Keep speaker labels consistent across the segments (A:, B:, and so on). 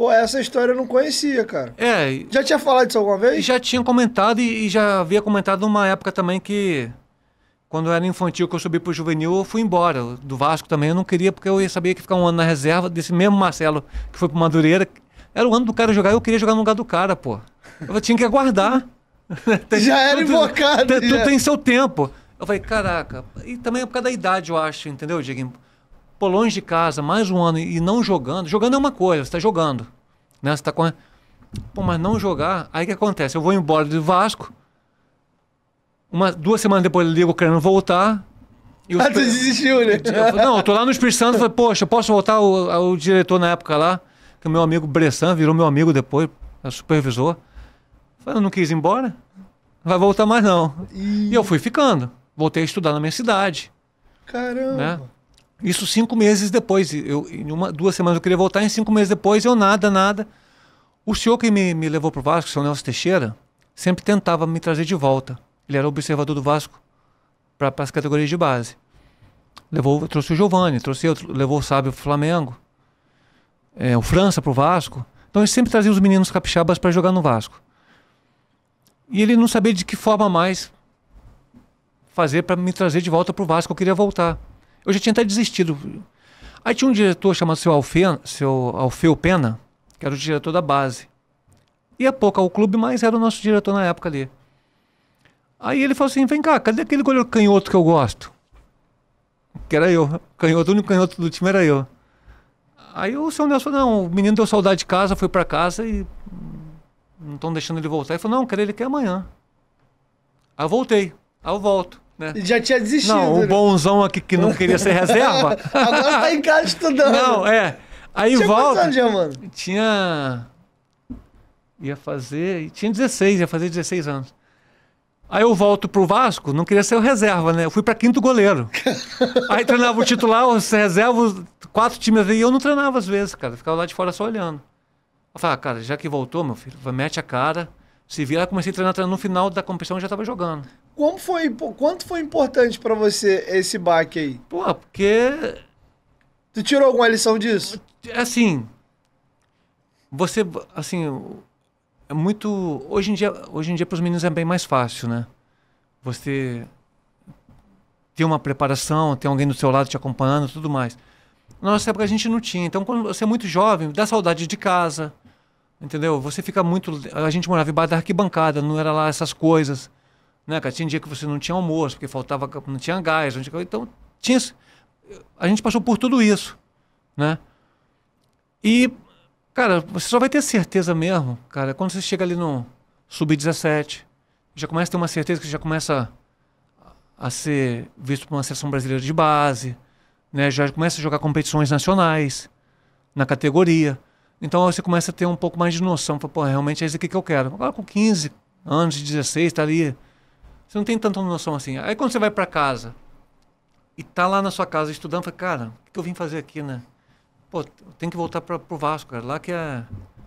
A: Pô, essa história eu não conhecia, cara.
B: É. Já tinha falado disso alguma vez? Já tinha comentado e, e já havia comentado numa época também que. Quando eu era infantil, que eu subi pro juvenil, eu fui embora. Do Vasco também eu não queria, porque eu sabia que ficar um ano na reserva desse mesmo Marcelo que foi pro Madureira. Era o ano do cara jogar, eu queria jogar no lugar do cara, pô. Eu tinha que aguardar.
A: já era invocado. Tu, tu, tu tem seu
B: tempo. Eu falei, caraca. E também é por causa da idade, eu acho, entendeu, Diego? pô, longe de casa, mais um ano e não jogando. Jogando é uma coisa, você está jogando. Né? Você está com. Pô, mas não jogar. Aí o que acontece? Eu vou embora do Vasco. Uma, duas semanas depois eu ligo querendo voltar.
A: E os... Ah, tu desistiu, né?
B: não, eu tô lá no Espírito Santo falei, poxa, posso voltar? O, o diretor na época lá, que é o meu amigo Bressan virou meu amigo depois, é supervisor. falei, eu não quis ir embora? Não vai voltar mais não. E... e eu fui ficando. Voltei a estudar na minha cidade.
A: Caramba! Né?
B: Isso cinco meses depois. Eu, em uma, duas semanas eu queria voltar, em cinco meses depois eu nada, nada. O senhor que me, me levou para o Vasco, o senhor Nelson Teixeira, sempre tentava me trazer de volta. Ele era observador do Vasco para as categorias de base. Levou, trouxe o Giovanni, trouxe eu, levou o Sábio para Flamengo, é, o França para o Vasco. Então ele sempre trazia os meninos capixabas para jogar no Vasco. E ele não sabia de que forma mais fazer para me trazer de volta para o Vasco. Eu queria voltar. Eu já tinha até desistido. Aí tinha um diretor chamado seu, Alfen, seu Alfeu Pena, que era o diretor da base. Ia pouco ao clube, mas era o nosso diretor na época ali. Aí ele falou assim: vem cá, cadê aquele goleiro canhoto que eu gosto? Que era eu. Canhoto, o único canhoto do time era eu. Aí o seu Nelson falou: não, o menino deu saudade de casa, foi para casa e não estão deixando ele voltar. Ele falou: não, quero ele aqui amanhã. Aí eu voltei. Aí eu volto. Né? Já tinha desistido. Não, o né? bonzão aqui que não queria ser reserva. Agora tá em casa estudando. Não, é. Aí tinha volta. Quantos anos, mano? Tinha. Ia fazer. Tinha 16, ia fazer 16 anos. Aí eu volto pro Vasco, não queria ser o reserva, né? Eu fui para quinto goleiro. aí treinava o titular, os reservas, quatro times e eu não treinava às vezes, cara. ficava lá de fora só olhando. Eu falava, ah, cara, já que voltou, meu filho, mete a cara, se vira. comecei a treinar, treinar no final da competição eu já tava jogando.
A: Como foi, quanto foi importante para você esse baque aí? Pô, porque. Tu tirou alguma lição disso? Assim.
B: Você, assim. É muito. Hoje em dia, hoje em dia para os meninos é bem mais fácil, né? Você ter uma preparação, ter alguém do seu lado te acompanhando tudo mais. Na nossa época a gente não tinha. Então, quando você é muito jovem, dá saudade de casa. Entendeu? Você fica muito. A gente morava embaixo da arquibancada, não era lá essas coisas. Né, cara? Tinha dia que você não tinha almoço, porque faltava, não tinha gás, não tinha... então tinha, a gente passou por tudo isso, né? E, cara, você só vai ter certeza mesmo, cara, quando você chega ali no sub-17, já começa a ter uma certeza que já começa a, ser visto por uma seleção brasileira de base, né? Já começa a jogar competições nacionais na categoria. Então você começa a ter um pouco mais de noção, pô, realmente é isso aqui que eu quero. Agora com 15 anos, 16, tá ali você não tem tanta noção assim. Aí quando você vai para casa e tá lá na sua casa estudando, fala, cara, o que eu vim fazer aqui, né? Pô, tem que voltar para pro Vasco, cara. Lá que é.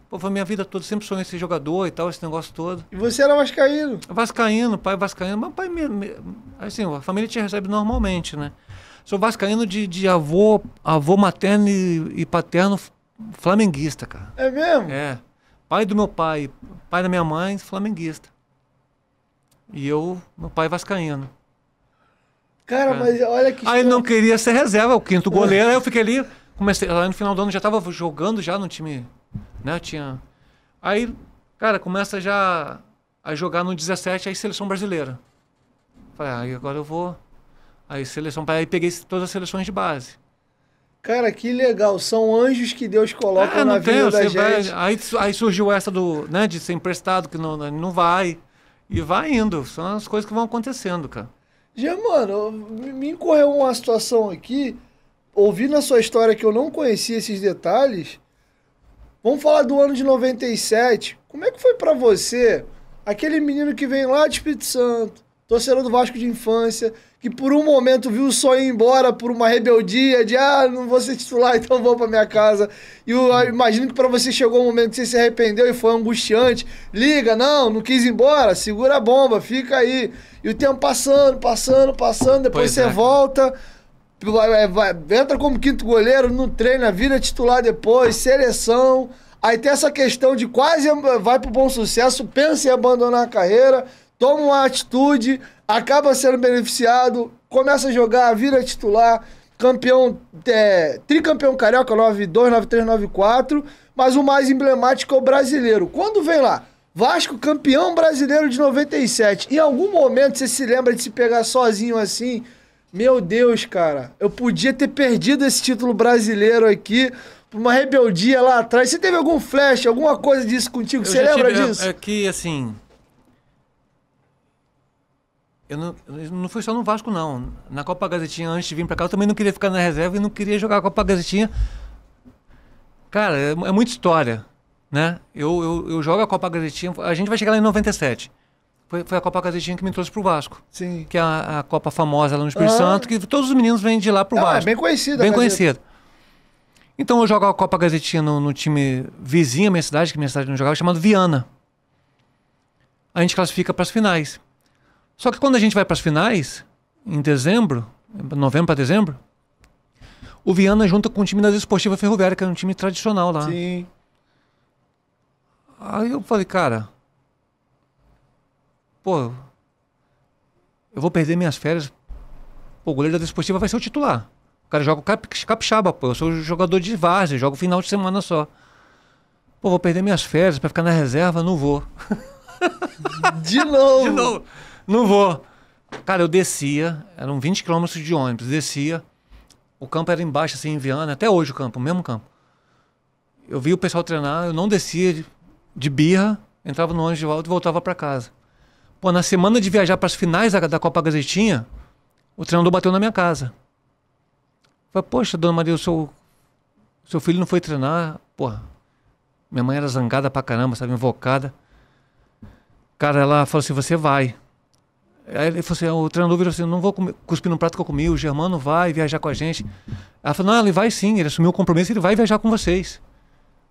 B: Pô, foi minha vida toda, sempre sonhei ser jogador e tal, esse negócio todo.
A: E você era vascaíno?
B: Vascaíno, pai vascaíno. Mas pai, me, me, assim, a família te recebe normalmente, né? Sou vascaíno de, de avô, avô materno e, e paterno flamenguista, cara. É mesmo? É. Pai do meu pai, pai da minha mãe, flamenguista. E eu, meu pai vascaíno. Cara, é. mas olha que. Aí não queria ser reserva, o quinto é. goleiro. aí eu fiquei ali, comecei. Aí no final do ano já estava jogando já no time. Né? Tinha. Aí, cara, começa já a jogar no 17, aí seleção brasileira. Falei, aí ah, agora eu vou. Aí seleção. Aí peguei todas as seleções de base.
A: Cara, que legal. São anjos que Deus coloca é, na tem, vida da gente.
B: Vai, aí, aí surgiu essa do, né, de ser emprestado, que não, não vai. E vai indo. São as coisas que vão acontecendo, cara.
A: Já, mano, me incorreu uma situação aqui, ouvindo a sua história que eu não conhecia esses detalhes. Vamos falar do ano de 97. Como é que foi para você? Aquele menino que vem lá de Espírito Santo, torcedor do Vasco de infância, que por um momento viu o sonho ir embora por uma rebeldia de ah, não vou ser titular, então vou para minha casa. E eu, eu imagino que para você chegou um momento que você se arrependeu e foi angustiante. Liga, não, não quis ir embora, segura a bomba, fica aí. E o tempo passando, passando, passando, depois pois você é. volta. Vai, vai, entra como quinto goleiro, não treina, vira titular depois, seleção. Aí tem essa questão de quase vai pro bom sucesso, pensa em abandonar a carreira toma uma atitude, acaba sendo beneficiado, começa a jogar, vira titular, campeão, é, tricampeão carioca, 92, 93, 94, mas o mais emblemático é o brasileiro. Quando vem lá, Vasco campeão brasileiro de 97, em algum momento você se lembra de se pegar sozinho assim? Meu Deus, cara, eu podia ter perdido esse título brasileiro aqui por uma rebeldia lá atrás. Você teve algum flash, alguma coisa disso contigo? Eu você lembra tive, é, disso? É que, assim,
B: eu não, não foi só no Vasco, não. Na Copa Gazetinha, antes de vir para cá, eu também não queria ficar na reserva e não queria jogar a Copa Gazetinha. Cara, é, é muita história, né? Eu, eu, eu jogo a Copa Gazetinha, a gente vai chegar lá em 97 foi, a Copa Gazetinha que me trouxe pro Vasco. Sim. Que é a, a Copa famosa lá no Espírito ah. Santo, que todos os meninos vêm de lá pro ah, é Vasco. É bem conhecida. Bem conhecida. Então eu jogo a Copa Gazetinha no, no, time vizinho à minha cidade, que minha cidade não jogava, chamado Viana. A gente classifica para as finais. Só que quando a gente vai para as finais, em dezembro, novembro para dezembro, o Viana junta com o time da Desportiva Ferroviária, que é um time tradicional lá. Sim. Aí eu falei, cara, pô, eu vou perder minhas férias. Pô, o goleiro da Desportiva vai ser o titular. O cara joga cap, capixaba, pô. Eu sou jogador de várzea, jogo final de semana só. Pô, vou perder minhas férias para ficar na reserva? Não vou. De novo. de novo não vou. Cara, eu descia, eram 20 quilômetros de ônibus, descia. O campo era embaixo, assim, em Viana, até hoje o campo, o mesmo campo. Eu vi o pessoal treinar, eu não descia de, de birra, entrava no ônibus de volta e voltava para casa. Pô, na semana de viajar para as finais da, da Copa Gazetinha, o treinador bateu na minha casa. Falei, poxa, dona Maria, o seu, seu filho não foi treinar. Porra, minha mãe era zangada pra caramba, sabe, invocada. Cara, ela falou assim: você vai. Aí ele falou assim, ah, o treinador virou assim, não vou comer, cuspir no prato que eu comi, o Germano vai viajar com a gente. Ela falou, não, ele vai sim, ele assumiu o compromisso, ele vai viajar com vocês.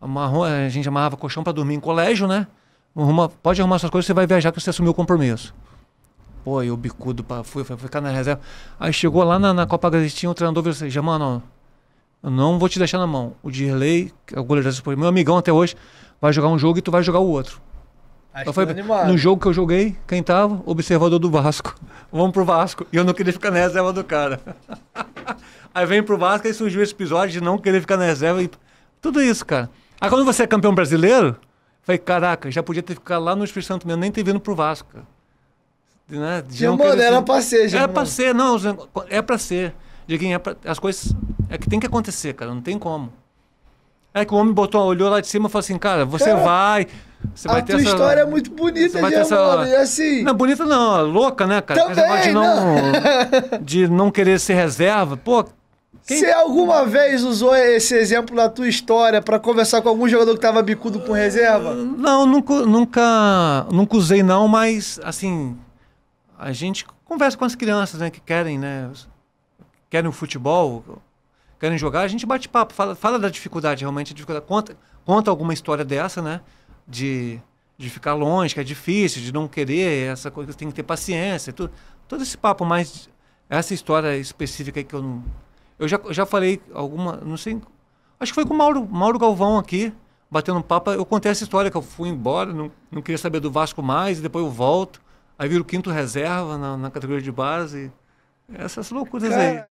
B: Amarrou, a gente amarrava colchão para dormir em colégio, né? Arruma, pode arrumar suas coisas, você vai viajar que você assumiu o compromisso. Pô, eu bicudo, pra, fui, fui ficar na reserva. Aí chegou lá na, na Copa Gazetinha, o treinador virou assim, Germano, eu não vou te deixar na mão. O Dirley, é o goleiro da meu amigão até hoje, vai jogar um jogo e tu vai jogar o outro.
A: Acho foi, tá animado. no
B: jogo que eu joguei, quem tava? Observador do Vasco. Vamos pro Vasco. E eu não queria ficar na reserva do cara. Aí vem pro Vasco e surgiu esse episódio de não querer ficar na reserva e tudo isso, cara. Aí quando você é campeão brasileiro, falei, caraca, já podia ter ficado lá no Espírito Santo mesmo, nem ter vindo pro Vasco. Cara. Né? De não mano, era pra ser, já. Era mano. pra é. ser, não, é pra ser. Diguinho, é pra, as coisas. É que tem que acontecer, cara, não tem como. É que o homem botou, olhou lá de cima e falou assim, cara, você é. vai. Você a vai tua essa... história é muito
A: bonita, você de essa... amor, e assim... Não, bonita
B: não, louca, né, cara?
A: Também, de não, não. Né?
B: de não querer ser reserva, pô...
A: Você alguma vez usou esse exemplo da tua história para conversar com algum jogador que tava bicudo com reserva?
B: Não, nunca, nunca, nunca usei não, mas, assim, a gente conversa com as crianças, né, que querem, né, querem o futebol, querem jogar, a gente bate papo, fala, fala da dificuldade, realmente, dificuldade. Conta, conta alguma história dessa, né? De, de ficar longe, que é difícil, de não querer, essa coisa, tem que ter paciência, tudo, todo esse papo, mas essa história específica que eu não. Eu já, já falei alguma, não sei, acho que foi com o Mauro, Mauro Galvão aqui, batendo um papo. Eu contei essa história que eu fui embora, não, não queria saber do Vasco mais, e depois eu volto. Aí viro quinto reserva na, na categoria de base. Essas loucuras Cara... aí.